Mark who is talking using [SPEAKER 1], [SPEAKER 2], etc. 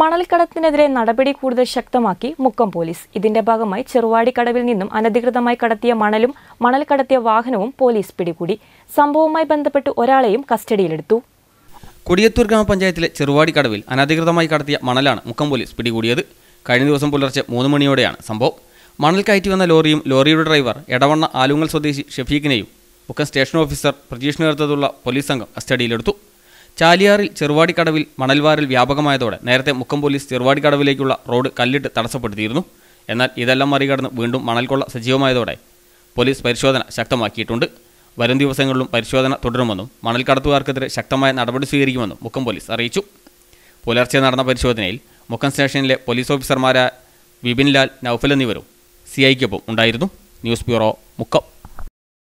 [SPEAKER 1] മണൽക്കടത്തിനെതിരെ നടപടി കൂടുതൽ ശക്തമാക്കി മുക്കം പോലീസ് ഇതിന്റെ ഭാഗമായി ചെറുവാടിക്കടവിൽ നിന്നും അനധികൃതമായി കടത്തിയ മണലും മണൽ കടത്തിയ വാഹനവും പോലീസ് പിടികൂടി സംഭവവുമായി ബന്ധപ്പെട്ട് ഒരാളെയും കസ്റ്റഡിയിലെടുത്തു
[SPEAKER 2] കൊടിയത്തൂർ ഗ്രാമപഞ്ചായത്തിലെ ചെറുവാടിക്കടവിൽ അനധികൃതമായി കടത്തിയ മണലാണ് മുക്കം പോലീസ് പിടികൂടിയത് കഴിഞ്ഞ ദിവസം പുലർച്ചെ മൂന്ന് മണിയോടെയാണ് സംഭവം മണൽ കയറ്റി വന്ന ലോറിയും ലോറിയുടെ ഡ്രൈവർ എടവണ്ണ ആലുങ്ങൽ സ്വദേശി ഷഫീഖിനെയും മുക്കം സ്റ്റേഷൻ ഓഫീസർ പ്രതീക്ഷ നേതൃത്വത്തിലുള്ള പോലീസ് സംഘം കസ്റ്റഡിയിലെടുത്തു ചാലിയാറിൽ ചെറുവാടിക്കടവിൽ മണൽവാറിൽ വ്യാപകമായതോടെ നേരത്തെ മുക്കം പോലീസ് ചെറുവാടിക്കടവിലേക്കുള്ള റോഡ് കല്ലിട്ട് തടസ്സപ്പെടുത്തിയിരുന്നു എന്നാൽ ഇതെല്ലാം മറികടന്ന് വീണ്ടും മണൽക്കൊള്ള സജീവമായതോടെ പോലീസ് പരിശോധന ശക്തമാക്കിയിട്ടുണ്ട് വരും ദിവസങ്ങളിലും പരിശോധന തുടരുമെന്നും മണൽ കടത്തുകാർക്കെതിരെ ശക്തമായ നടപടി സ്വീകരിക്കുമെന്നും മുക്കം പോലീസ് അറിയിച്ചു പുലർച്ചെ നടന്ന പരിശോധനയിൽ മുക്കം സ്റ്റേഷനിലെ പോലീസ് ഓഫീസർമാരായ വിപിൻലാൽ നൌഫൽ എന്നിവരും സിഐക്കൊപ്പം ഉണ്ടായിരുന്നു ന്യൂസ് ബ്യൂറോ മുക്കം